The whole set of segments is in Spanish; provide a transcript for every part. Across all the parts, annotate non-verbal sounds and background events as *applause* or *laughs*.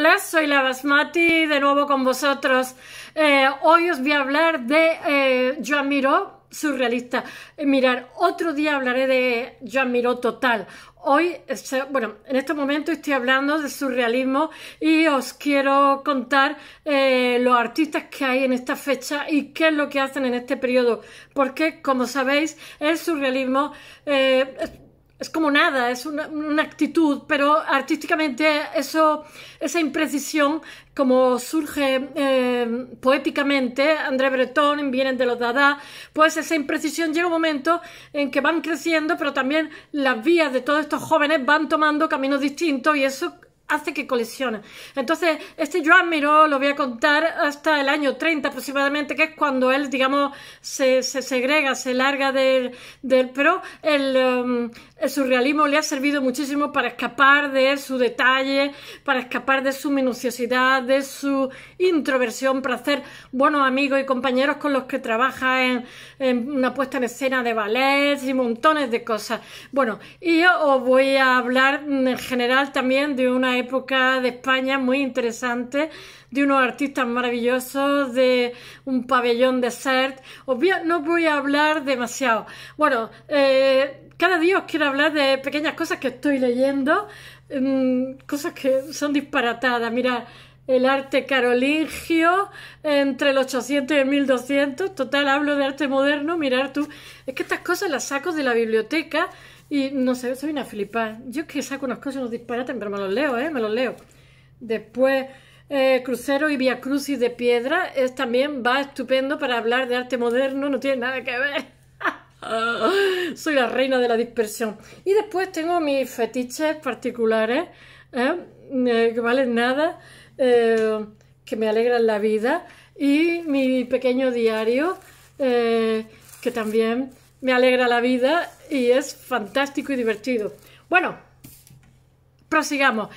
Hola, soy la Basmati, de nuevo con vosotros. Eh, hoy os voy a hablar de eh, Joan surrealista. Eh, mirar, otro día hablaré de Joan Miró total. Hoy, eh, bueno, en este momento estoy hablando de surrealismo y os quiero contar los artistas que hay en esta fecha y qué es lo que hacen en este periodo. Porque, como sabéis, el surrealismo es como nada, es una, actitud, pero artísticamente eso, esa imprecisión, como surge em, poéticamente, André Breton, vienen de los Dada, pues esa imprecisión llega un momento en que van creciendo, pero también las vías de todos estos jóvenes van tomando caminos distintos y eso hace que colisionen. Entonces, este yo admiro lo voy a contar hasta el año 30 aproximadamente, que es cuando él, digamos, se, se segrega, se larga del... del pero el, em, el surrealismo le ha servido muchísimo para escapar de su detalle, para escapar de su minuciosidad, de su introversión, para hacer buenos amigos y compañeros con los que trabaja en, una puesta en escena de ballets y montones de cosas. Bueno, y os voy a hablar mm, en general también de una época de España muy interesante, de unos artistas maravillosos, de un pabellón de CERT. Os no voy a hablar demasiado. Bueno, eh, cada día os quiero hablar de pequeñas cosas que estoy leyendo, em, cosas que son disparatadas. Mira, el arte carolingio entre el 800 y el 1200. Total, hablo de arte moderno. Mirar tú, es que estas cosas las saco de la biblioteca y no sé, soy una flipada. Yo es que saco unas cosas, unos disparates, pero me los leo, ¿eh? Me los leo. Después, eh, Crucero y Via Crucis de Piedra es, también va estupendo para hablar de arte moderno, no tiene nada que ver Ah, soy la reina de la dispersión. Y después tengo mis fetiches particulares, ¿eh? que valen nada, eh, que me alegran la vida. Y mi pequeño diario, eh, que también me alegra la vida y es fantástico y divertido. Bueno, prosigamos.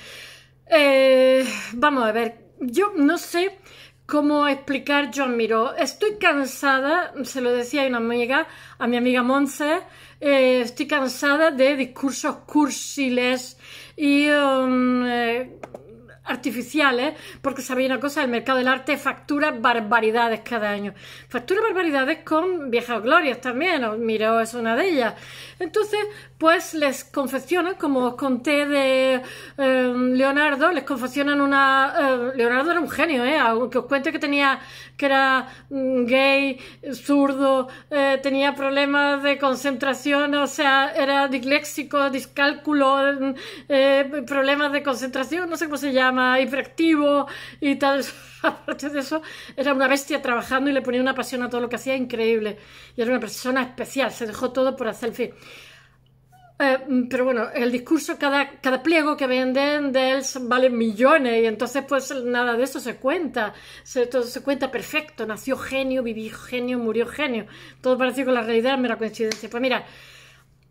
vamos a ver, yo no sé cómo explicar John Miró. Estoy cansada, se lo decía a una amiga, a mi amiga Monse, eh, estoy cansada de discursos cursiles y um, eh, artificiales, ¿eh? porque sabéis una cosa, el mercado del arte factura barbaridades cada año. Factura barbaridades con viejas glorias también, os es una de ellas. Entonces, pues les confeccionan, como os conté de em, Leonardo, les confeccionan una... Em, Leonardo era un genio, ¿eh? Aunque os cuente que tenía, que era mm, gay, zurdo, eh, tenía problemas de concentración, o sea, era disléxico, discálculo, em, eh, problemas de concentración, no sé cómo se llama programa y tal. *laughs* Aparte de eso, era una bestia trabajando y le ponía una pasión a todo lo que hacía increíble. Y era una persona especial, se dejó todo por hacer el fin. Eh, pero bueno, el discurso, cada, pliego que venden de él vale millones y entonces pues nada de eso se cuenta, todo se cuenta perfecto, nació genio, vivió genio, murió genio, todo parecido con la realidad, mera coincidencia. Pues mira,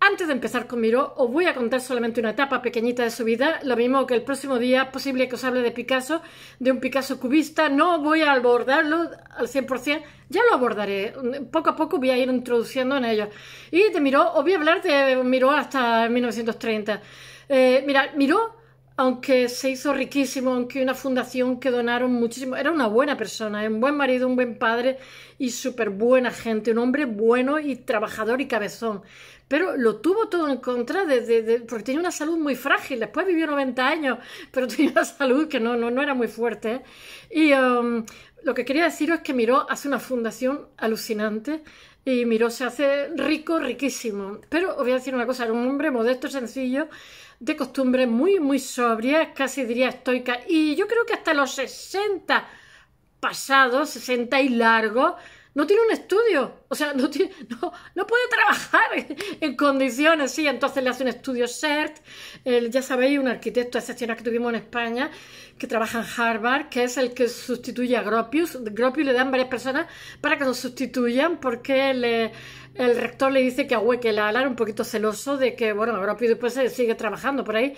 antes de empezar con Miró, os voy a contar solamente una etapa pequeñita de su vida, lo mismo que el próximo día es posible que os hable de Picasso, de un Picasso cubista, no voy a abordarlo al 100%, ya lo abordaré, poco a poco voy a ir introduciendo en ello. Y de Miró, os voy a hablar de Miró hasta 1930. Eh, mira, Miró, aunque se hizo riquísimo, aunque una fundación que donaron muchísimo, era una buena persona, un buen marido, un buen padre y súper buena gente, un hombre bueno y trabajador y cabezón pero lo tuvo todo en contra, desde porque tenía una salud muy frágil, después vivió 90 años, pero *laughs* tenía una salud que no, no, era muy fuerte. Y um, lo que quería deciros es que Miró hace una fundación alucinante y Miró se hace rico, riquísimo. Pero os voy a decir una cosa, era un hombre modesto, sencillo, de costumbre muy, muy sobrias, casi diría estoica, y yo creo que hasta los 60 pasados, 60 y largos, no tiene un estudio, o sea, no, tiene, no, no, puede trabajar *laughs* en, condiciones, sí, entonces le hace un estudio CERT, ya sabéis, un arquitecto excepcional que tuvimos en España, que trabaja en Harvard, que es el que sustituye a Gropius. Gropius le dan varias personas para que lo sustituyan porque le, el rector le dice que a hueque la era un poquito celoso de que, bueno, Gropius después sigue trabajando por ahí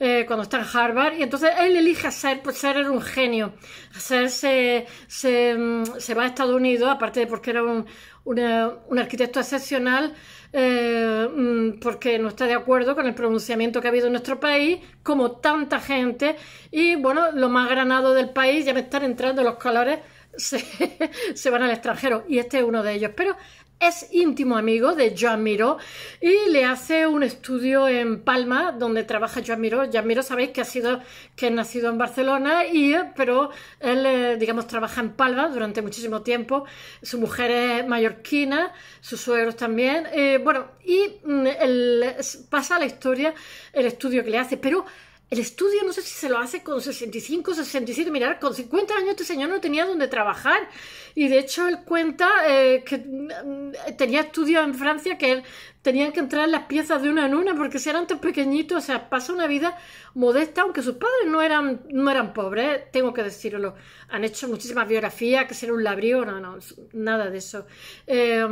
eh, cuando está en Harvard. Y entonces él elige a Ser, pues Ser era un genio. Ser se, mm, se va a Estados Unidos, aparte de porque era un, un arquitecto excepcional eh, mm, porque no está de acuerdo con el pronunciamiento que ha habido en nuestro país, como tanta gente, y bueno, lo más granado del país, ya me están entrando los colores, *laughs* se, se van al extranjero, y este es uno de ellos. Pero es íntimo amigo de Joan Miró y le hace un estudio en Palma donde trabaja Joan Miró. Joan sabéis que ha sido que ha nacido en Barcelona y eh, pero él eh, digamos trabaja en Palma durante muchísimo tiempo. Su mujer es mallorquina, sus suegros también. Eh, bueno y mm, pasa la historia el estudio que le hace, pero el estudio, no sé si se lo hace con 65, 67, mirar, con 50 años este señor no tenía donde trabajar. Y de hecho él cuenta eh, que mm, tenía estudios en Francia que él, tenían que entrar en las piezas de una en una porque si eran tan pequeñitos, o sea, pasa una vida modesta, aunque sus padres no eran, no eran pobres, tengo que decirlo. Han hecho muchísimas biografías, que ser un labrío, no, no, nada de eso. Eh,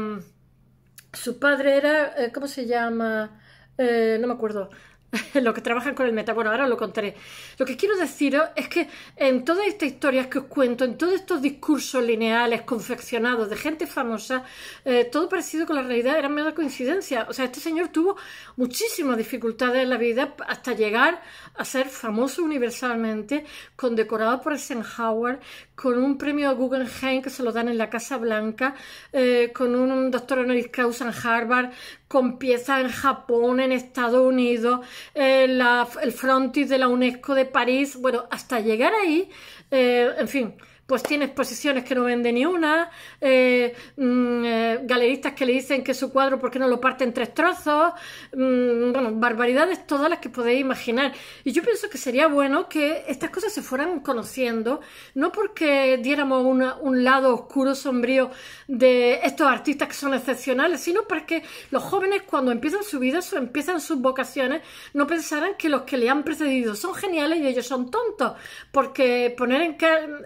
su padre era, eh, ¿cómo se llama? no me acuerdo. *laughs* Lo que trabajan con el meta. Bueno, ahora lo contaré. Lo que quiero deciros es que en todas estas historias que os cuento, en todos estos discursos lineales confeccionados de gente famosa, eh, todo parecido con la realidad era mera coincidencia. O sea, este señor tuvo muchísimas dificultades en la vida hasta llegar a ser famoso universalmente, condecorado por Eisenhower, con un premio Guggenheim que se lo dan en la Casa Blanca, eh, con un doctor honoris causa en Harvard, Compieza en Japón, en Estados Unidos, el frontis de la UNESCO de París, bueno, hasta llegar ahí, eh, en fin, pues tiene exposiciones que no vende ni una, eh, mm, eh, galeristas que le dicen que su cuadro, ¿por qué no lo parte en tres trozos? Mm, bueno, barbaridades todas las que podéis imaginar. Y yo pienso que sería bueno que estas cosas se fueran conociendo, no porque diéramos una, un lado oscuro, sombrío de estos artistas que son excepcionales, sino para que los jóvenes cuando empiezan su vida, empiezan sus vocaciones, no pensaran que los que le han precedido son geniales y ellos son tontos, porque poner en,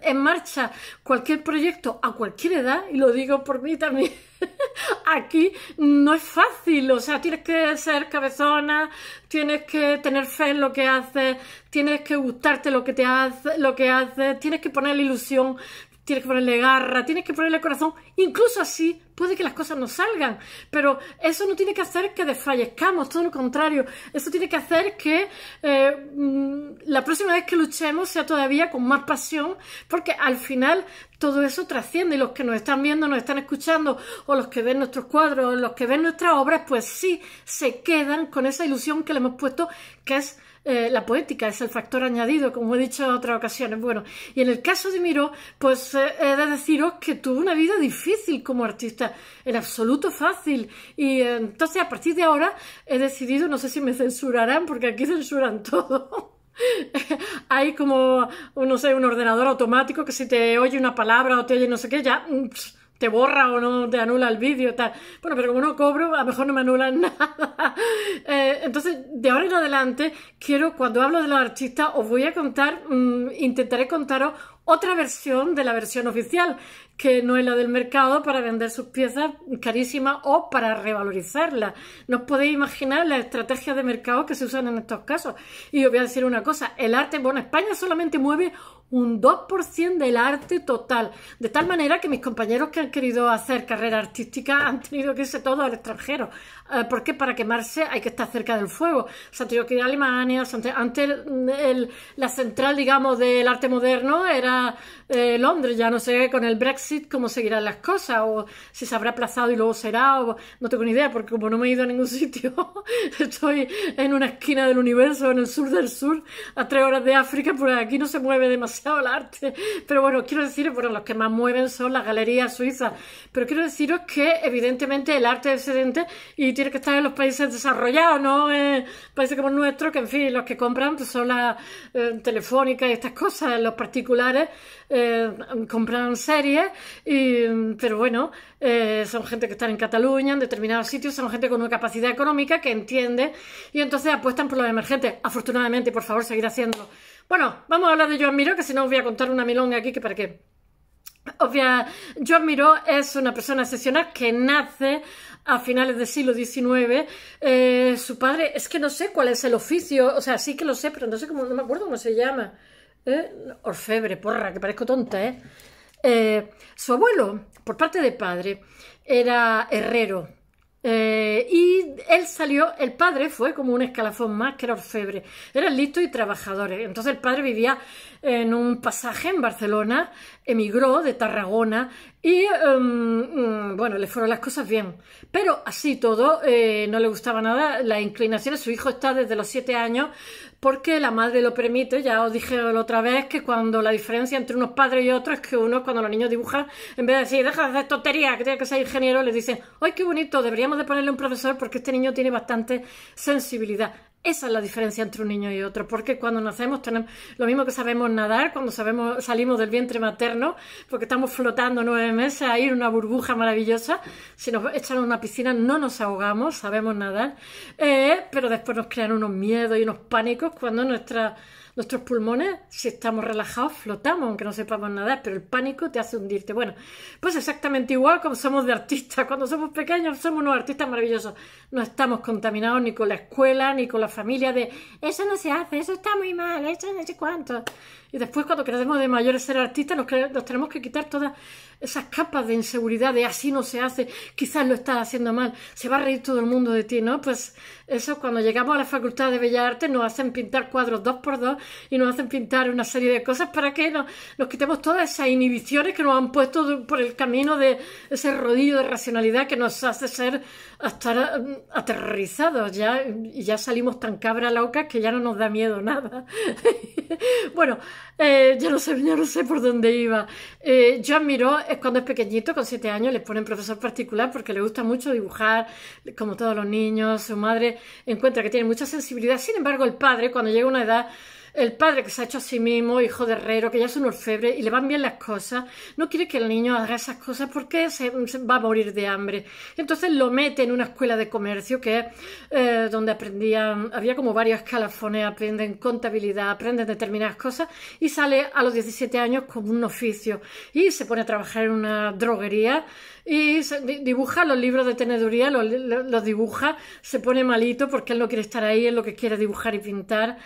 en marcha cualquier proyecto a cualquier edad, y lo digo por mí también, *laughs* aquí no es fácil, o sea, tienes que ser cabezona, tienes que tener fe en lo que haces, tienes que gustarte lo que te hace, lo que haces, tienes que poner la ilusión, tienes que ponerle garra, tienes que ponerle corazón. Incluso así puede que las cosas no salgan, pero eso no tiene que hacer que desfallezcamos, todo lo contrario. Eso tiene que hacer que eh, mm, la próxima vez que luchemos sea todavía con más pasión, porque al final todo eso trasciende y los que nos están viendo, nos están escuchando, o los que ven nuestros cuadros, los que ven nuestras obras, pues sí se quedan con esa ilusión que le hemos puesto, que es eh, la poética es el factor añadido, como he dicho en otras ocasiones. Bueno, y en el caso de Miró, pues eh, he de deciros que tuvo una vida difícil como artista, en absoluto fácil. Y eh, entonces a partir de ahora he decidido, no sé si me censurarán, porque aquí censuran *laughs* todo. *laughs* Hay como, no sé, un ordenador automático que si te oye una palabra o te oye no sé qué, ya... Mm, te borra o no te anula el vídeo, tal. Bueno, pero como no cobro, a lo mejor no me anulan *laughs* nada. Eh, entonces, de ahora en adelante, quiero, cuando hablo de los artistas, os voy a contar, mm, intentaré contaros otra versión de la versión oficial, que no es la del mercado para vender sus piezas carísimas o para revalorizarlas. No os podéis imaginar las estrategias de mercado que se usan en estos casos. Y os voy a decir una cosa, el arte, bueno, España solamente mueve un 2% del arte total. De tal manera que mis compañeros que han querido hacer carrera artística han tenido que irse todos al extranjero. Eh, porque para quemarse hay que estar cerca del fuego. O sea, tenido que ir a Alemania. antes el, la central, digamos, del arte moderno era eh, Londres. Ya no sé con el Brexit cómo seguirán las cosas. O si se habrá aplazado y luego será. O, no tengo ni idea, porque como no me he ido a ningún *laughs* sitio, estoy en una esquina del universo, en el sur del sur, a tres horas de África, por aquí no se mueve demasiado el arte, pero bueno, quiero decir, bueno, los que más mueven son las galerías suizas, pero quiero deciros que evidentemente el arte es excedente y tiene que estar en los países desarrollados, no en eh, países como el nuestro, que en fin, los que compran pues, son las eh, telefónicas y estas cosas, los particulares eh, compran series, pero bueno, son gente que está en Cataluña, en determinados sitios, son gente con una capacidad económica que entiende y entonces apuestan por los emergentes. Afortunadamente, por favor, seguir haciéndolo. Bueno, vamos a hablar de Joan Miró, que si no os voy a contar una milonga aquí que para qué. Obvia, Joan Miró es una persona excepcional que nace a finales del siglo XIX. Eh, su padre, es que no sé cuál es el oficio, o sea, sí que lo sé, pero no sé cómo, no me acuerdo cómo se llama. Eh, orfebre, porra, que parezco tonta, eh. ¿eh? Su abuelo, por parte de padre, era herrero eh, y él salió, el padre fue como un escalafón más que era orfebre, eran listos y trabajadores. Entonces el padre vivía en un pasaje en Barcelona, emigró de Tarragona y, em, mm, bueno, le fueron las cosas bien. Pero así todo, eh, no le gustaba nada la inclinación. Su hijo está desde los siete años porque la madre lo permite. Ya os dije la otra vez que cuando la diferencia entre unos padres y otros es que uno, cuando los niños dibujan, en vez de decir, deja de hacer tontería que tiene que ser ingeniero, le dicen, ¡ay, qué bonito! Deberíamos de ponerle un profesor porque este niño tiene bastante sensibilidad. Esa es la diferencia entre un niño y otro, porque cuando nacemos tenemos lo mismo que sabemos nadar, cuando sabemos, salimos del vientre materno, porque estamos flotando nueve meses ahí en una burbuja maravillosa, si nos echan a una piscina no nos ahogamos, sabemos nadar, eh, pero después nos crean unos miedos y unos pánicos cuando nuestra Nuestros pulmones, si estamos relajados, flotamos, aunque no sepamos nada, pero el pánico te hace hundirte. Bueno, pues exactamente igual como somos de artistas. Cuando somos pequeños somos unos artistas maravillosos. No estamos contaminados ni con la escuela, ni con la familia de eso no se hace, eso está muy mal, eso no sé cuánto. Y después cuando crecemos de mayores ser artistas nos, tenemos que quitar todas esas capas de inseguridad, de así no se hace, quizás lo estás haciendo mal, se va a reír todo el mundo de ti, ¿no? Pues eso cuando llegamos a la Facultad de Bellas Artes nos hacen pintar cuadros dos por dos y nos hacen pintar una serie de cosas para que nos quitemos todas esas inhibiciones que nos han puesto por el camino de ese rodillo de racionalidad que nos hace ser a estar mm, aterrizados ya y ya salimos tan cabra locas que ya no nos da miedo nada. *laughs* bueno, eh, ya no sé, ya no sé por dónde iba. Eh, yo admiro, es cuando es pequeñito, con siete años, le ponen profesor particular porque le gusta mucho dibujar, como todos los niños, su madre encuentra que tiene mucha sensibilidad. Sin embargo, el padre, cuando llega a una edad el padre que se ha hecho a sí mismo, hijo de herrero, que ya es un orfebre y le van bien las cosas, no quiere que el niño haga esas cosas porque se, va a morir de hambre. Entonces lo mete en una escuela de comercio que es eh, donde aprendían, había como varios escalafones, aprenden contabilidad, aprenden determinadas cosas y sale a los 17 años con un oficio y se pone a trabajar en una droguería y dibuja los libros de teneduría, los, los dibuja, se pone malito porque él no quiere estar ahí, es lo que quiere dibujar y pintar.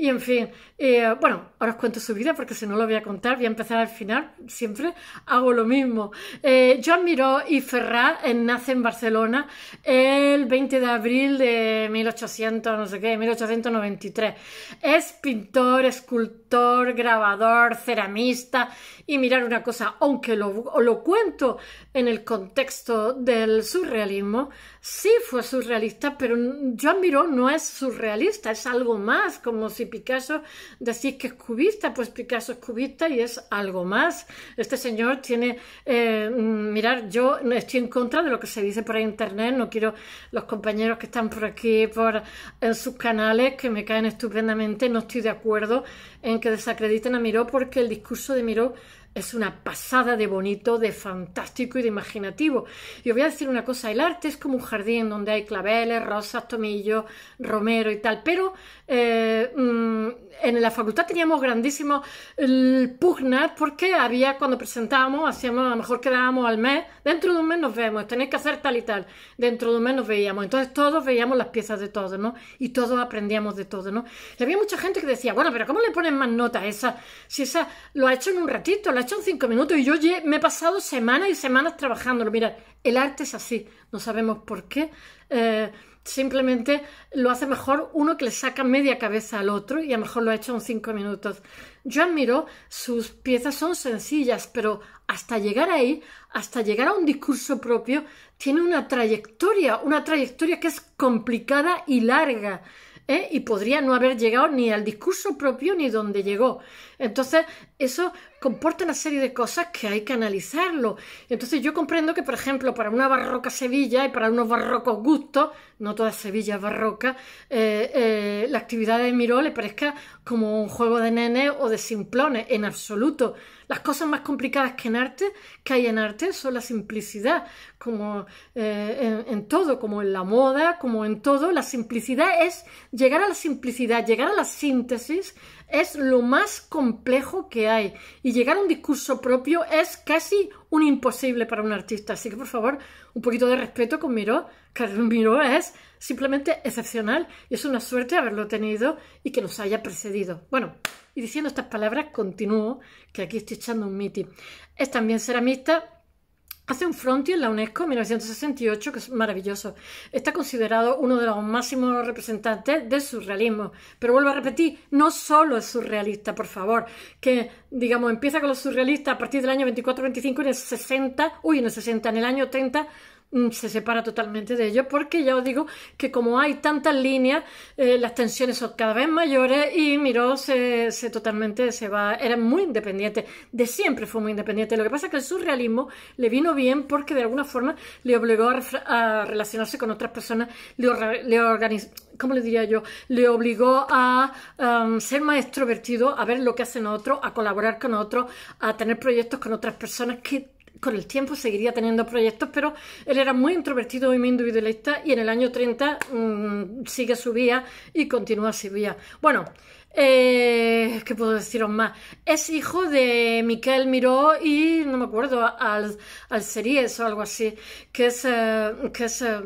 Y en fin, eh, bueno, ahora os cuento su vida porque si no lo voy a contar, voy a empezar al final, siempre hago lo mismo. Eh, Joan Miró y Ferrat eh, nace en Barcelona el 20 de abril de 1800, no sé qué, 1893. Es pintor, escultor, grabador, ceramista y mirar una cosa, aunque lo, lo cuento en el contexto del surrealismo, sí fue surrealista, pero Joan Miró no es surrealista, es algo más, como si Picasso decís que es cubista, pues Picasso es cubista y es algo más. Este señor tiene, eh, mirar, yo estoy en contra de lo que se dice por internet, no quiero los compañeros que están por aquí, por en sus canales, que me caen estupendamente, no estoy de acuerdo en que desacrediten a Miró porque el discurso de Miró es una pasada de bonito, de fantástico y de imaginativo. Y os voy a decir una cosa, el arte es como un jardín donde hay claveles, rosas, tomillos, romero y tal, pero eh, mm, en la facultad teníamos grandísimos pugnas porque había cuando presentábamos, hacíamos, a lo mejor quedábamos al mes, dentro de un mes nos vemos, tenéis que hacer tal y tal, dentro de un mes nos veíamos, entonces todos veíamos las piezas de todos, ¿no? Y todos aprendíamos de todo, ¿no? Y había mucha gente que decía, bueno, pero ¿cómo le ponen más notas a esa? Si esa lo ha hecho en un ratito, la en cinco minutos y yo me he pasado semanas y semanas trabajándolo. Mira, el arte es así, no sabemos por qué. Eh, simplemente lo hace mejor uno que le saca media cabeza al otro y a lo mejor lo ha hecho en cinco minutos. Yo admiro, sus piezas son sencillas, pero hasta llegar ahí, hasta llegar a un discurso propio, tiene una trayectoria, una trayectoria que es complicada y larga. ¿eh? y podría no haber llegado ni al discurso propio ni donde llegó. Entonces, eso comporta una serie de cosas que hay que analizarlo. Entonces, yo comprendo que, por ejemplo, para una barroca Sevilla y para unos barrocos gustos, no toda Sevilla barroca, eh, eh, la actividad de Miró le parezca como un juego de nene o de simplones, en absoluto. Las cosas más complicadas que en arte, que hay en arte, son la simplicidad, como eh, en, en, todo, como en la moda, como en todo, la simplicidad es llegar a la simplicidad, llegar a la síntesis es lo más complejo que hay y llegar a un discurso propio es casi un imposible para un artista. Así que por favor, un poquito de respeto con Miró, que Miró es simplemente excepcional y es una suerte haberlo tenido y que nos haya precedido. Bueno, y diciendo estas palabras continúo, que aquí estoy echando un miti. Es también ceramista Hace un frontier en la UNESCO en 1968, que es maravilloso. Está considerado uno de los máximos representantes del surrealismo. Pero vuelvo a repetir, no solo es surrealista, por favor. Que, digamos, empieza con los surrealistas a partir del año 24-25 y en el 60, uy, en el 60, en el año 30 Mm, se separa totalmente de ello porque ya os digo que como hay tantas líneas eh, las tensiones son cada vez mayores y Miró se, se, totalmente se va era muy independiente de siempre fue muy independiente lo que pasa es que el surrealismo le vino bien porque de alguna forma le obligó a, relacionarse con otras personas le, le organizó le diría yo? Le obligó a um, ser más extrovertido, a ver lo que hacen otros, a colaborar con otros, a tener proyectos con otras personas que con el tiempo seguiría teniendo proyectos, pero él era muy introvertido y muy individualista y en el año 30 mm, sigue su vía y continúa su vía. Bueno, eh, ¿qué puedo deciros más? Es hijo de Miquel Miró y no me acuerdo, al, al o algo así, que es... Eh, que es eh,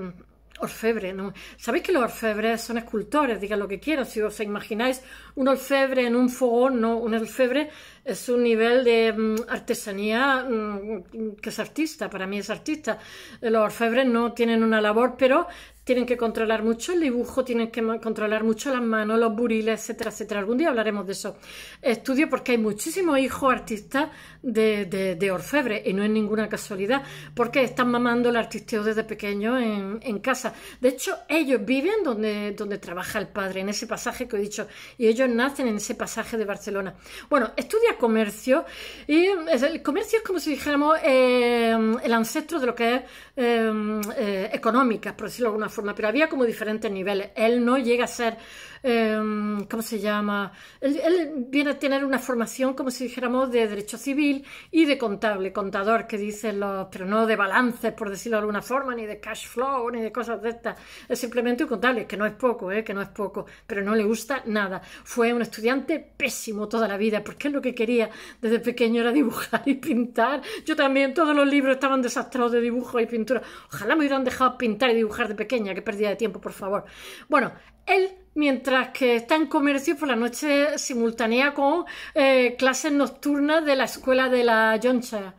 orfebre. ¿no? Sabéis que los orfebres son escultores, digan lo que quieran. Si os imagináis un orfebre en un fogón, no, un orfebre es un nivel de mm, artesanía mm, que es artista, para mí es artista. Los orfebres no tienen una labor, pero tienen que controlar mucho el dibujo, tienen que controlar mucho las manos, los buriles, etcétera, etcétera. Algún día hablaremos de eso. Estudio porque hay muchísimos hijos artistas de, orfebres y no es ninguna casualidad, porque están mamando el artisteo desde pequeño en, casa. De hecho, ellos viven donde, donde trabaja el padre, en ese pasaje que he dicho, y ellos nacen en ese pasaje de Barcelona. Bueno, estudia comercio y el comercio es como si dijéramos eh, el ancestro de lo que es Em, eh, económicas, por decirlo de alguna forma, pero había como diferentes niveles. Él no llega a ser, em, ¿cómo se llama? Él, viene a tener una formación, como si dijéramos, de derecho civil y de contable, contador, que dicen los, pero no de balances, por decirlo de alguna forma, ni de cash flow, ni de cosas de estas. Es simplemente un contable, que no es poco, ¿eh? que no es poco, pero no le gusta nada. Fue un estudiante pésimo toda la vida, porque lo que quería desde pequeño era dibujar y pintar. Yo también, todos los libros estaban desastrados de dibujo y pintar Ojalá me hubieran dejado pintar y dibujar de pequeña, qué pérdida de tiempo, por favor. Bueno, él, mientras que está en comercio por la noche, simultánea con eh, clases nocturnas de la escuela de la Yoncha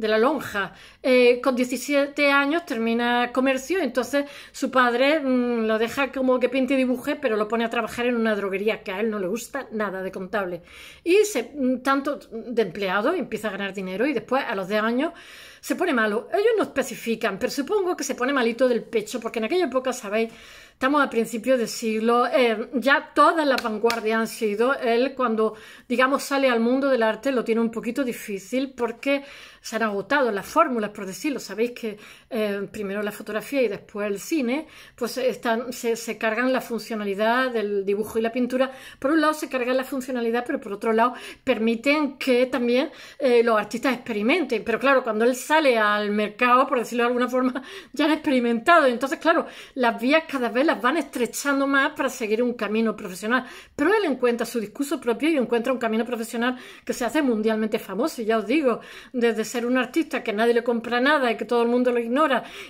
de la lonja. Eh, con 17 años termina comercio, entonces su padre mm, lo deja como que pinte y dibuje, pero lo pone a trabajar en una droguería que a él no le gusta nada de contable. Y se, mm, tanto de empleado empieza a ganar dinero y después a los 10 años se pone malo. Ellos no especifican, pero supongo que se pone malito del pecho, porque en aquella época, ¿sabéis? estamos a principios de siglo, eh, ya toda la vanguardia han sido, él cuando, digamos, sale al mundo del arte lo tiene un poquito difícil porque se han agotado las fórmulas, por decirlo, sabéis que eh, primero la fotografía y después el cine, pues están, se, cargan la funcionalidad del dibujo y la pintura. Por un lado se cargan la funcionalidad, pero por otro lado permiten que también eh, los artistas experimenten. Pero claro, cuando él sale al mercado, por decirlo de alguna forma, *laughs* ya han experimentado. Entonces, claro, las vías cada vez las van estrechando más para seguir un camino profesional. Pero él encuentra su discurso propio y encuentra un camino profesional que se hace mundialmente famoso. Y ya os digo, desde ser un artista que nadie le compra nada y que todo el mundo lo ignora,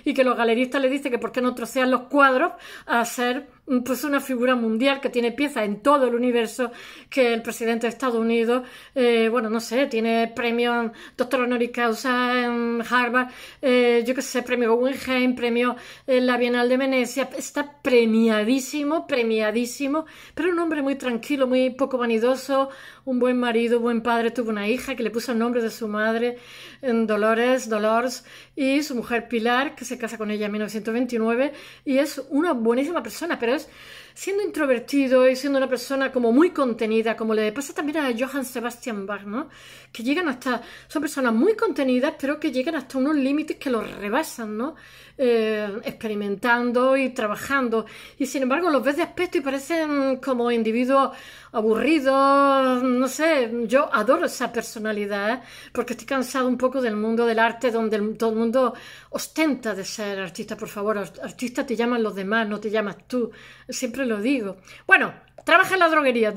y que los galeristas le dicen que por qué no trocean los cuadros a hacer... Mm, pues una figura mundial que tiene pieza en todo el universo, que el presidente de Estados Unidos, eh, bueno, no sé, tiene premio doctor y causa en Harvard, eh, yo qué sé, premio Guggenheim, premio en eh, la Bienal de Venecia, está premiadísimo, premiadísimo, pero un hombre muy tranquilo, muy poco vanidoso, un buen marido, buen padre, tuvo una hija que le puso el nombre de su madre, en Dolores, Dolores, y su mujer Pilar, que se casa con ella en 1929, y es una buenísima persona, pero es this. siendo introvertido y siendo una persona como muy contenida, como le pasa también a Johann Sebastian Bach, ¿no? Que llegan hasta, son personas muy contenidas, pero que llegan hasta unos límites que los rebasan, ¿no? Eh, experimentando y trabajando. Y sin embargo los ves de aspecto y parecen como individuos aburridos, no sé, yo adoro esa personalidad, ¿eh? porque estoy cansado un poco del mundo del arte, donde todo el mundo ostenta de ser artista, por favor, artista te llaman los demás, no te llamas tú. Siempre lo digo. Bueno, trabaja en la droguería.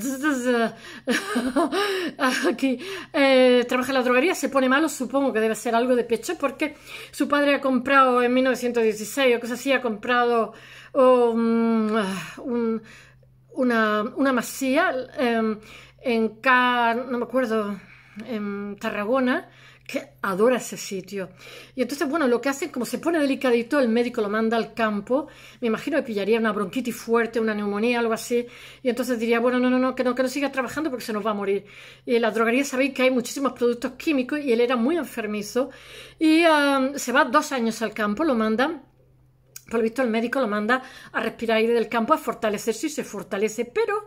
*laughs* Aquí. Eh, trabaja en la droguería, se pone malo, supongo que debe ser algo de pecho, porque su padre ha comprado en 1916 o cosas así, ha comprado um, ah, una, una, masía em, en Car, no me acuerdo, en em, Tarragona que adora ese sitio. Y entonces, bueno, lo que hacen, como se pone delicadito, el médico lo manda al campo, me imagino que pillaría una bronquitis fuerte, una neumonía, algo así, y entonces diría, bueno, no, no, no, que no, que no siga trabajando porque se nos va a morir. Y en la droguería sabéis que hay muchísimos productos químicos y él era muy enfermizo, y se va dos años al campo, lo manda por lo visto el médico lo manda a respirar aire del campo, a fortalecerse y se fortalece, pero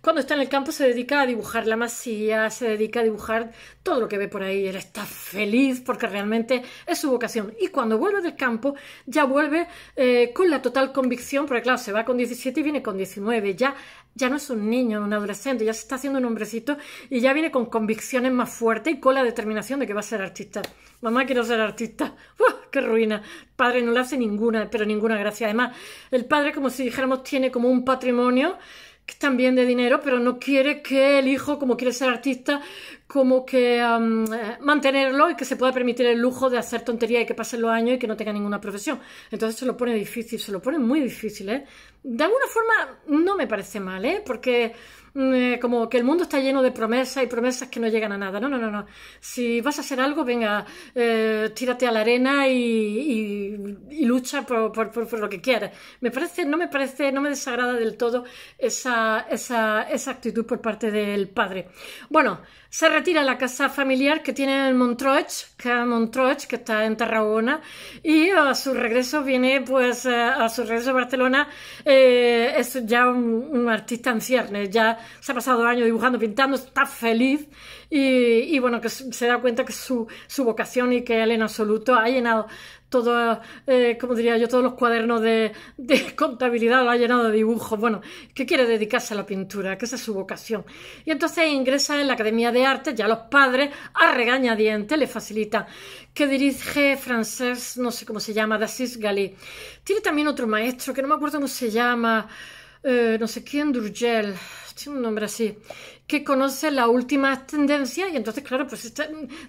cuando está en el campo se dedica a dibujar la masía, se dedica a dibujar todo lo que ve por ahí. Él está feliz porque realmente es su vocación. Y cuando vuelve del campo, ya vuelve eh, con la total convicción, porque claro, se va con 17 y viene con 19. Ya, ya no es un niño, un adolescente, ya se está haciendo un hombrecito y ya viene con convicciones más fuertes y con la determinación de que va a ser artista. Mamá, quiero ser artista. *laughs* ¡Qué ruina! padre no le hace ninguna, pero ninguna gracia. Además, el padre, como si dijéramos, tiene como un patrimonio también de dinero, pero no quiere que el hijo, como quiere ser artista, como que eh, mantenerlo y que se pueda permitir el lujo de hacer tontería y que pasen los años y que no tenga ninguna profesión. Entonces se lo pone difícil, se lo pone muy difícil, ¿eh? De alguna forma no me parece mal, ¿eh? Porque eh, como que el mundo está lleno de promesas y promesas que no llegan a nada. No, no, no, no. Si vas a hacer algo, venga, eh, tírate a la arena y, lucha por, lo que quieras. Me parece, no me parece, no me desagrada del todo esa, esa, esa actitud por parte del padre. Bueno, se retira a la casa familiar que tiene en montroig que, que está en Tarragona, y a su regreso viene, pues, eh, a su regreso a Barcelona, es ya un, artista en ya se ha pasado años dibujando, pintando, está feliz y, bueno, que se da cuenta que su, vocación y que él en absoluto ha llenado todos, eh, como diría yo, todos los cuadernos de, *laughs* contabilidad lo ha llenado de dibujos. Bueno, que quiere dedicarse a la pintura, que esa es su vocación. Y entonces ingresa en la Academia de Arte, ya los padres, a regañadientes, le facilita que dirige francés, no sé cómo se llama, de Galí. Tiene también otro maestro, que no me acuerdo cómo se llama, Eh, não sei quem, Drugel, tinha um nome assim, que conoce la última tendencia y entonces, claro, pues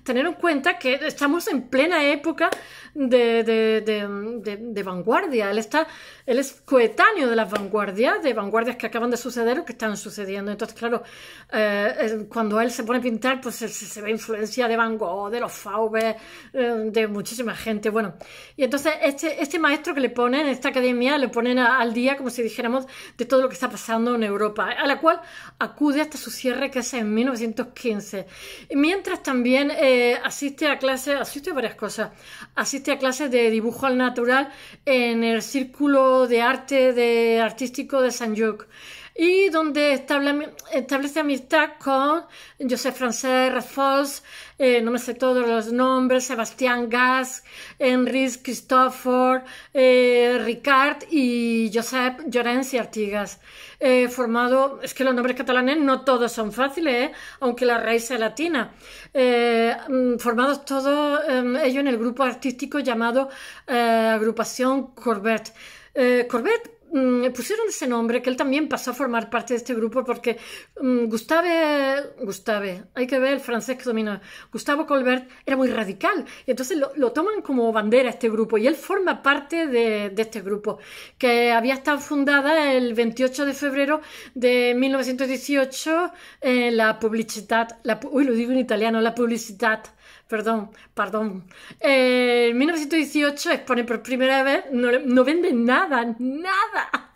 tener en cuenta que estamos en plena época de, de, vanguardia. Él, está, él es coetáneo de las vanguardias, de vanguardias que acaban de suceder o que están sucediendo. Entonces, claro, eh, cuando él se pone a pintar, pues se, ve influencia de Van Gogh, de los faubes eh, de muchísima gente. Bueno, y entonces este, este maestro que le pone en esta academia, le ponen al día, como si dijéramos, de todo lo que está pasando en Europa, a la cual acude esta sociedad que hace en 1915. Mientras también eh, asiste a clases, asiste a varias cosas, asiste a clases de dibujo al natural en el Círculo de Arte de Artístico de San Juc y donde estable, establece amistad con Joseph francés Raffos, eh, no me sé todos los nombres, Sebastián Gas, Enrique Christopher, eh, Ricard y Josep Llorens y Artigas. formado, es que los nombres catalanes no todos son fáciles, ¿eh? aunque la raíz es latina. Mm, formados todos em, ellos en el grupo artístico llamado Agrupación Corbett. Corbett Mm, pusieron ese nombre, que él también pasó a formar parte de este grupo, porque mm, Gustave, Gustave, hay que ver el francés que domina, Gustavo Colbert era muy radical, y entonces lo, toman como bandera este grupo, y él forma parte de, este grupo, que había estado fundada el 28 de febrero de 1918 eh, la publicidad la, uy, lo digo en italiano, la publicidad perdón, perdón. Eh, en 1918 expone por primera vez, no, no vende nada, nada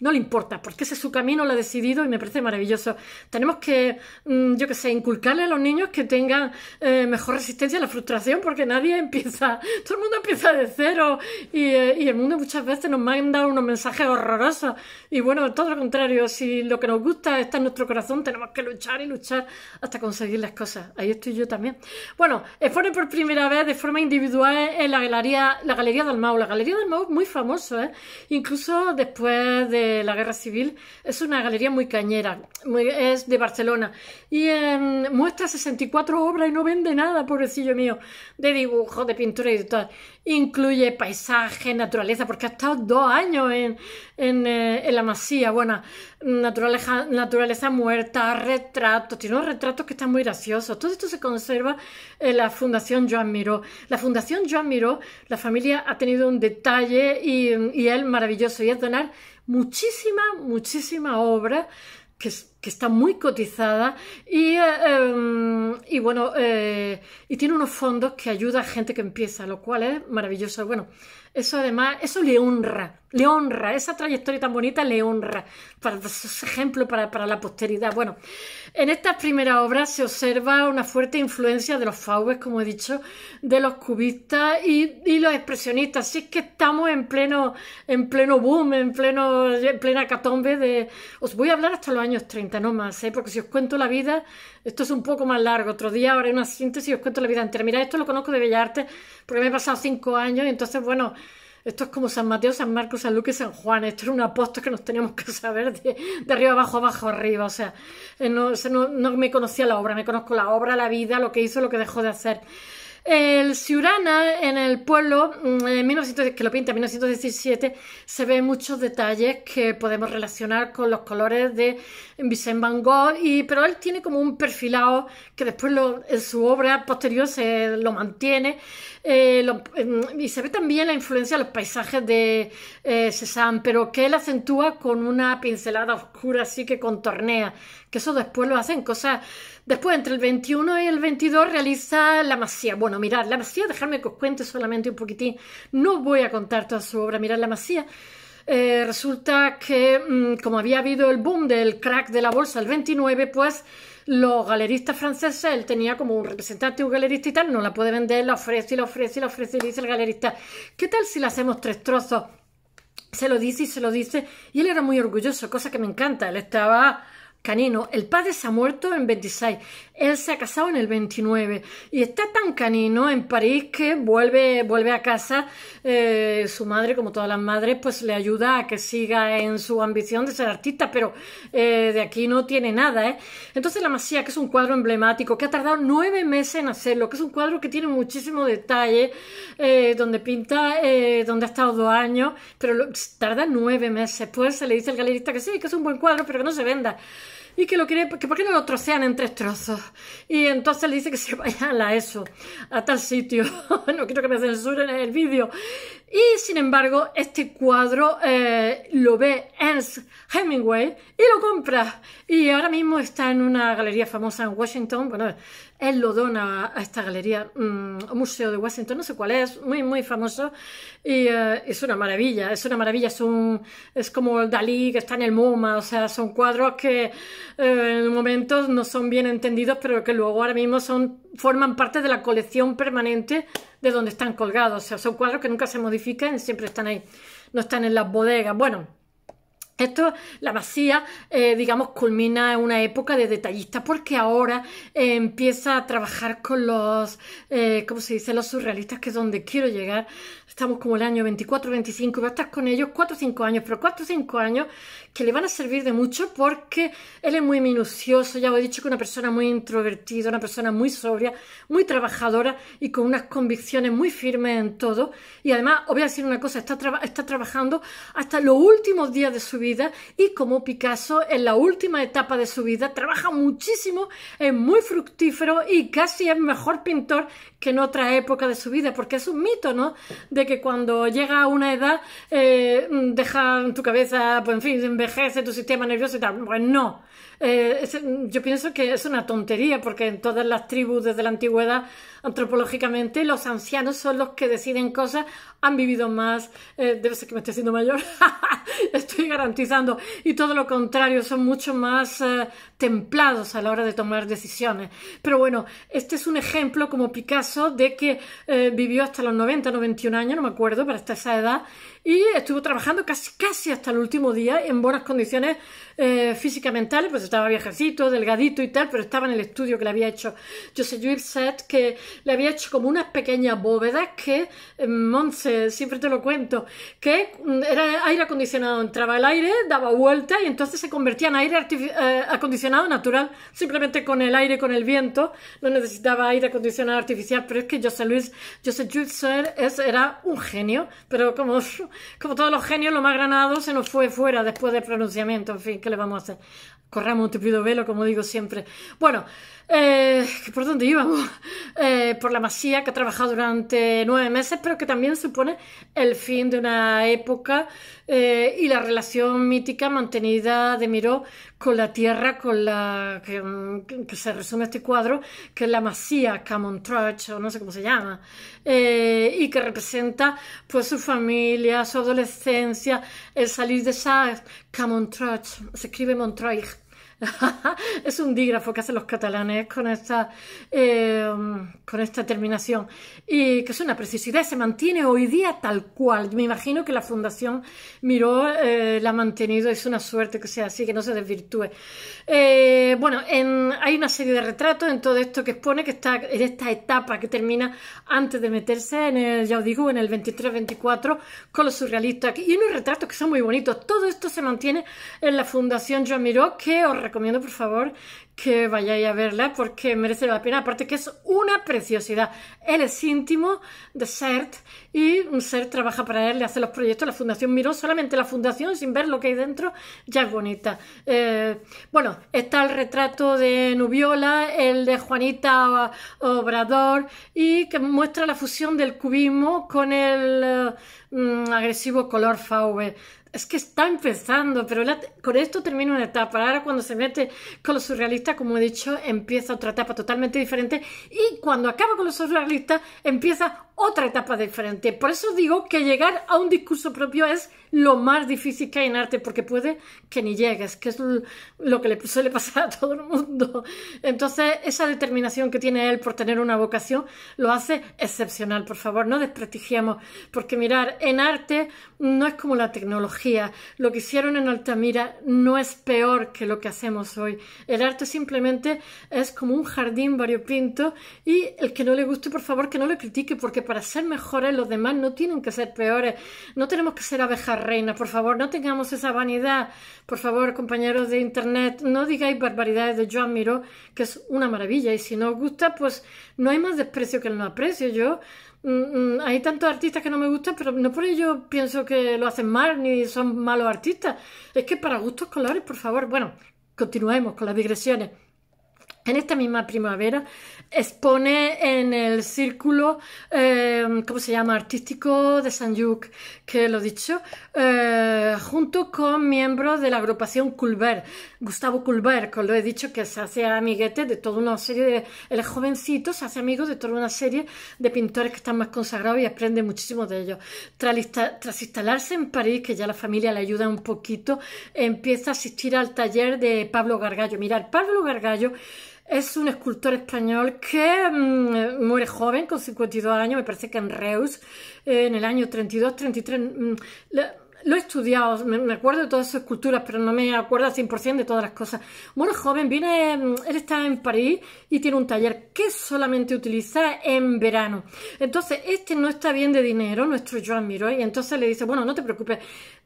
no le importa, porque ese es su camino, lo ha decidido y me parece maravilloso. Tenemos que, mm, yo qué sé, inculcarle a los niños que tengan eh, mejor resistencia a la frustración, porque nadie *laughs* empieza, todo el mundo empieza de cero eh, y, el mundo muchas veces nos manda unos mensajes horrorosos. Y bueno, todo lo contrario, si lo que nos gusta está en nuestro corazón, tenemos que luchar y luchar hasta conseguir las cosas. Ahí estoy yo también. Bueno, expone por primera vez de forma individual en la galería, la galería del Mau. La galería del Mau es muy famoso, ¿eh? incluso después de la guerra civil. Es una galería muy cañera, muy, es de Barcelona. Y em, muestra 64 obras y no vende nada, pobrecillo mío, de dibujo, de pintura y de todo. Incluye paisaje, naturaleza, porque ha estado dos años en, eh, en, la masía. Bueno, naturaleza, naturaleza muerta, retratos, tiene unos retratos que están muy graciosos. Todo esto se conserva en la Fundación Joan Miró. La Fundación Joan Miró, la familia ha tenido un detalle y, y él maravilloso, y es donar muchísima, muchísima obra que, está muy cotizada y, eh, em, bueno, eh, y tiene unos fondos que ayuda a gente que empieza, lo cual es maravilloso. Bueno, eso además, eso le honra, le honra, esa trayectoria tan bonita le honra, para, es ejemplo para, para, la posteridad. Bueno, en estas primeras obras se observa una fuerte influencia de los faubes, como he dicho, de los cubistas y, y los expresionistas. Así es que estamos en pleno, en pleno boom, en, pleno, en plena catombe de... Os voy a hablar hasta los años 30, no más, ¿eh? porque si os cuento la vida esto es un poco más largo. Otro día haré una síntesis y os cuento la vida entera. Mira, esto lo conozco de Bellarte porque me he pasado cinco años y entonces, bueno, esto es como San Mateo, San Marcos, San Lucas y San Juan. Esto es un apóstol que nos teníamos que saber de, de arriba abajo, abajo arriba. O sea, eh, no, no, no me conocía la obra, me conozco la obra, la vida, lo que hizo, lo que dejó de hacer. El Siurana en el pueblo, mm, en que lo pinta en 1917, se ven muchos detalles que podemos relacionar con los colores de Vincent Van Gogh, y, pero él tiene como un perfilado que después en su obra posterior se lo mantiene. Eh, mm, y se ve también la influencia de los paisajes de eh, Cézanne, pero que él acentúa con una pincelada oscura, así que contornea, que eso después lo hacen cosas Después, entre el 21 y el 22, realiza La Masía. Bueno, mirad, La Masía, dejadme que os cuente solamente un poquitín. No voy a contar toda su obra, mirad La Masía. Eh, resulta que, mm, como había habido el boom del crack de la bolsa el 29, pues los galeristas franceses, él tenía como un representante, un galerista y tal, no la puede vender, la ofrece y la ofrece y la ofrece y dice el galerista, ¿qué tal si la hacemos tres trozos? Se lo dice y se lo dice, y él era muy orgulloso, cosa que me encanta, él estaba Canino, el padre se ha muerto en 26. Él se ha casado en el 29 y está tan canino en París que vuelve, vuelve a casa. Eh, su madre, como todas las madres, pues le ayuda a que siga en su ambición de ser artista, pero eh, de aquí no tiene nada. ¿eh? Entonces La Masía, que es un cuadro emblemático, que ha tardado nueve meses en hacerlo, que es un cuadro que tiene muchísimo detalle, eh, donde pinta, donde ha estado dos años, pero tarda nueve meses. Pues se le dice al galerista que sí, que es un buen cuadro, pero que no se venda y que lo quiere, que por qué no lo trocean en tres trozos. Y entonces le dice que se vaya a ESO, a tal sitio. *laughs* no quiero que me censuren el vídeo. Y sin embargo, este cuadro eh, lo ve Ernst Hemingway y lo compra. Y ahora mismo está en una galería famosa en Washington. Bueno, él lo dona a esta galería, mm, museo de Washington, no sé cuál es, muy, muy famoso. Y eh, es una maravilla, es una maravilla. Es, es como el Dalí que está en el MoMA, o sea, son cuadros que eh, en en momentos no son bien entendidos, pero que luego ahora mismo son, forman parte de la colección permanente de donde están colgados. O sea, son cuadros que nunca se modifican siempre están ahí, no están en las bodegas. Bueno. Esto, la vacía, eh, digamos, culmina en una época de detallista porque ahora eh, empieza a trabajar con los, como eh, ¿cómo se dice?, los surrealistas, que es donde quiero llegar. Estamos como el año 24, 25 y va a estar con ellos 4 o 5 años, pero 4 o 5 años que le van a servir de mucho porque él es muy minucioso, ya os he dicho que una persona muy introvertida, una persona muy sobria, muy trabajadora y con unas convicciones muy firmes en todo. Y además, os voy a decir una cosa, está, está trabajando hasta los últimos días de su vida y como Picasso en la última etapa de su vida trabaja muchísimo, es muy fructífero y casi es mejor pintor que en otra época de su vida, porque es un mito, ¿no? De que cuando llega a una edad eh, deja en tu cabeza, pues en fin, envejece tu sistema nervioso y tal. ...bueno... no, eh, mm, yo pienso que es una tontería, porque en todas las tribus desde la antigüedad, antropológicamente, los ancianos son los que deciden cosas, han vivido más, eh, debe ser que me estoy haciendo mayor, *laughs* estoy garantizando, y todo lo contrario, son mucho más eh, templados a la hora de tomar decisiones. Pero bueno, este es un ejemplo como Picasso de que vivió hasta los 90, 91 años, no me acuerdo, pero hasta esa edad, y estuvo trabajando casi, casi hasta el último día en buenas condiciones físicas mentales, pues estaba viejecito, delgadito y tal, pero estaba en el estudio que le había hecho Joseph set que le había hecho como unas pequeñas bóvedas que, em, Monse, siempre te lo cuento, que mm, era aire acondicionado, entraba el aire, daba vuelta y entonces se convertía en aire eh, acondicionado natural, simplemente con el aire, con el viento, no necesitaba aire acondicionado artificial, pero es que Joseph Luis, Joseph Jules es, era un genio, pero como, como todos los genios, lo más granado se nos fue fuera después del pronunciamiento, en fin, ¿qué le vamos a hacer? Corramos un velo, como digo siempre. Bueno, eh, ¿por dónde íbamos? *laughs* Eh, por la masía que ha trabajado durante nueve meses, pero que también supone el fin de una época eh, y la relación mítica mantenida de Miró con la tierra, con la que, se resume este cuadro, que es la masía Camontrach, o no sé cómo se llama, y que representa pues su familia, su adolescencia, el salir de Camon Camontrach, se escribe Montreuil *laughs* es un dígrafo que hacen los catalanes con esta, eh, con esta terminación. Y que es una precisidad, se mantiene hoy día tal cual. Me imagino que la Fundación Miró eh, la ha mantenido, es una suerte que sea así, que no se desvirtúe. Eh, bueno, hay una serie de retratos en todo esto que expone que está en esta etapa que termina antes de meterse en el, ya digo, en el 23-24 con los surrealistas. Y unos retratos que son muy bonitos. Todo esto se mantiene en la Fundación Joan Miró, que os recomiendo por favor que vayáis a verla porque merece la pena, aparte que es una preciosidad. Él es íntimo de CERT y CERT trabaja para él, le hace los proyectos, la fundación miró solamente la fundación sin ver lo que hay dentro, ya es bonita. Eh, bueno, está el retrato de Nubiola, el de Juanita Obrador y que muestra la fusión del cubismo con el eh, mm, agresivo color fauve es que está empezando, pero con esto termina una etapa. Ahora cuando se mete con los surrealistas, como he dicho, empieza otra etapa totalmente diferente. Y cuando acaba con los surrealistas, empieza otra etapa diferente. Por eso digo que llegar a un discurso propio es lo más difícil que hay en arte, porque puede que ni llegues, que es lo que le *laughs* suele pasar a todo el mundo. Entonces, esa determinación que tiene él por tener una vocación lo hace excepcional. Por favor, no desprestigiemos, porque mirar, en arte no es como la tecnología. Lo que hicieron en Altamira no es peor que lo que hacemos hoy. El arte simplemente es como un jardín variopinto y el que no le guste, por favor, que no le critique, porque para ser mejores los demás no tienen que ser peores. No tenemos que ser abejas reina, Por favor, no tengamos esa vanidad. Por favor, compañeros de Internet, no digáis barbaridades de Joan Miró, que es una maravilla. Y si no os gusta, pues no hay más desprecio que el no aprecio. Yo mm, mm, hay tantos artistas que no me gustan, pero no por ello pienso que lo hacen mal ni son malos artistas. Es que para gustos colores, por favor. Bueno, continuemos con las digresiones en esta misma primavera expone en el círculo, em, ¿cómo se llama?, artístico de saint juc que lo he dicho, eh, junto con miembros de la agrupación Culbert, Gustavo Culbert, que lo he dicho, que se hace amiguete de toda una serie de... el jovencito, se hace amigo de toda una serie de pintores que están más consagrados y aprende muchísimo de ellos. Tras, instalarse en París, que ya la familia le ayuda un poquito, empieza a asistir al taller de Pablo Gargallo. Mirar, Pablo Gargallo es un escultor español que mm, muere joven, con 52 años, me parece que en Reus, en el año 32, 33. Mm, lo he estudiado, me, acuerdo de todas sus esculturas, pero no me acuerdo al 100% de todas las cosas. Muere joven, viene, mm, él está en París y tiene un taller que solamente utiliza en verano. Entonces, este no está bien de dinero, nuestro Joan Miró, y entonces le dice, bueno, no te preocupes,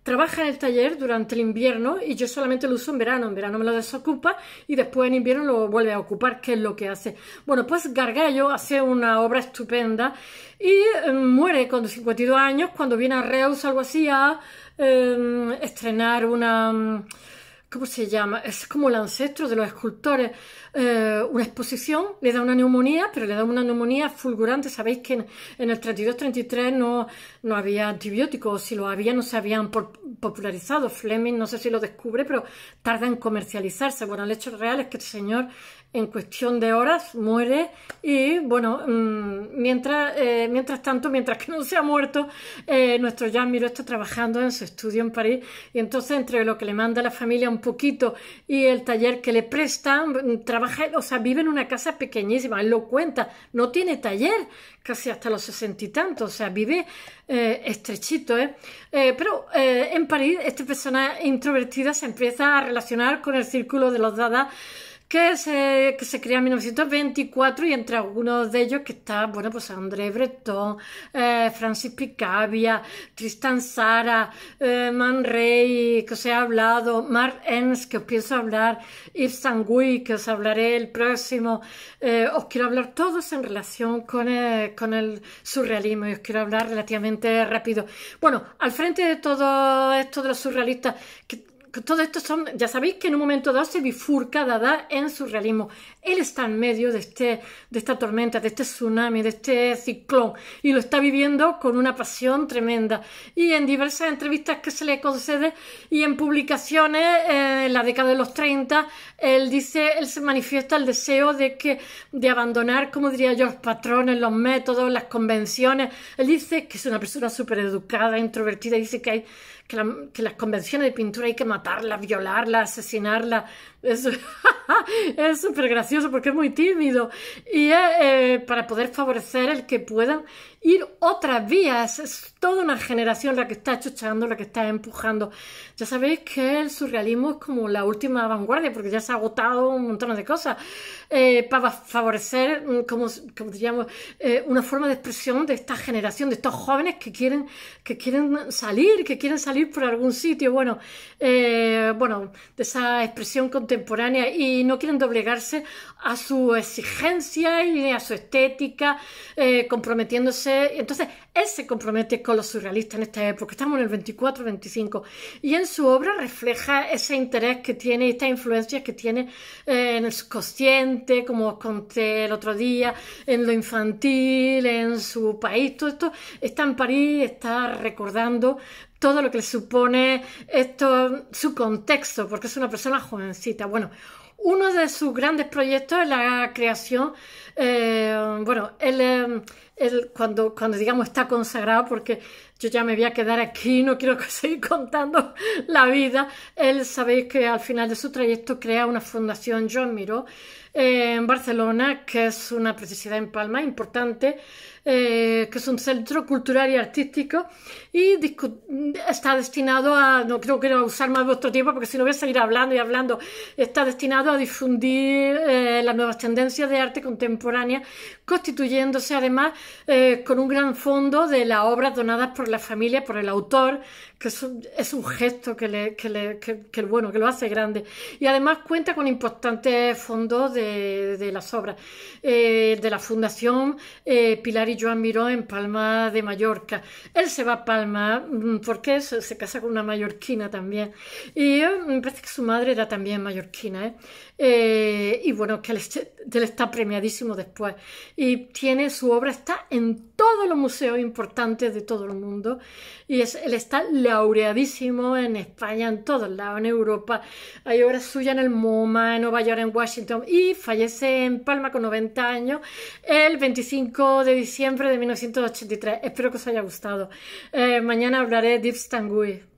trabaja en el taller durante el invierno y yo solamente lo uso en verano. En verano me lo desocupa y después en invierno lo vuelve a ocupar, que es lo que hace. Bueno, pues Gargallo hace una obra estupenda y eh, muere con 52 años cuando viene a Reus, algo así, a eh, estrenar una mm, ¿cómo se llama? Es como el ancestro de los escultores. Eh, una exposición le da una neumonía, pero le da una neumonía fulgurante. Sabéis que en, el 32-33 no, no había antibióticos, si lo había no se habían popularizado. Fleming no sé si lo descubre, pero tarda en comercializarse. Bueno, el hecho real es que el este señor en cuestión de horas muere y bueno, mm, mientras, eh, mientras tanto, mientras que no se ha muerto, eh, nuestro Jean está trabajando en su estudio en París y entonces entre lo que le manda la familia un poquito y el taller que le prestan, mm, trabaja, o sea, vive en una casa pequeñísima, él lo cuenta, no tiene taller casi hasta los sesenta y tantos, o sea, vive eh, estrechito, pero en París esta persona introvertida se empieza a relacionar con el círculo de los dadas que se, que crea en 1924 y entre algunos de ellos que está, bueno, pues André Breton, eh, Francis Picabia, Tristan Sara, eh, Man Ray, que os he hablado, Mark Enns, que os pienso hablar, Yves Sangui, que os hablaré el próximo. Eh, os quiero hablar todos en relación con, eh, con el surrealismo y os quiero hablar relativamente rápido. Bueno, al frente de todo esto de los surrealistas, que todo esto son, ya sabéis que en un momento dado se bifurca Dada en su realismo. Él está en medio de, este, de esta tormenta, de este tsunami, de este ciclón y lo está viviendo con una pasión tremenda. Y en diversas entrevistas que se le concede y en publicaciones eh, en la década de los 30, él dice, él se manifiesta el deseo de que de abandonar, como diría yo, los patrones, los métodos, las convenciones. Él dice que es una persona súper educada, introvertida, dice que hay que, la, las convenciones de pintura hay que matarla, violarla, asesinarla es *laughs* es súper gracioso porque es muy tímido y es eh, para poder favorecer el que puedan ir otras vías. Es toda una generación la que está chuchando, la que está empujando. Ya sabéis que el surrealismo es como la última vanguardia porque ya se ha agotado un montón de cosas eh, para favorecer, mm, como, eh, una forma de expresión de esta generación, de estos jóvenes que quieren, que quieren salir, que quieren salir por algún sitio. Bueno, bueno de esa expresión contemporánea contemporánea y no quieren doblegarse a su exigencia y a su estética, eh, comprometiéndose. Entonces, él se compromete con los surrealistas en esta época, estamos en el 24-25, y en su obra refleja ese interés que tiene, esta influencia que tiene eh, en el subconsciente, como os conté el otro día, en lo infantil, en su país, todo esto está en París, está recordando todo lo que le supone esto, su contexto, porque es una persona jovencita. Bueno, uno de sus grandes proyectos es la creación, eh, bueno, él él cuando, cuando digamos está consagrado, porque yo ya me voy a quedar aquí, no quiero *laughs* seguir contando la vida. Él sabéis que al final de su trayecto crea una fundación John Miró eh, en Barcelona, que es una precisidad en Palma importante, eh, que es un centro cultural y artístico y está destinado a, no creo que no usar más vuestro tiempo porque si no voy a seguir hablando y hablando, está destinado a difundir eh, las nuevas tendencias de arte contemporánea, constituyéndose además con un gran fondo de las obras donadas por por la familia, por el autor, es un, gesto que, le, bueno, que lo hace grande. Y además cuenta con importantes fondos de, las obras eh, de la Fundación eh, Pilar y Joan Miró en Palma de Mallorca. Él se va a Palma mm, porque se, casa con una mallorquina también. Y eh, me parece que su madre era también mallorquina. y bueno, que él, está premiadísimo después. Y tiene su obra, está en todos los museos importantes de todo el mundo. Y él está laureadísimo en España, en todos lados, en Europa. Hay obras suyas en el MoMA, en Nueva York, en Washington y fallece en Palma con 90 años el 25 de diciembre de 1983. Espero que os haya gustado. Eh, mañana hablaré de Yves Tanguy.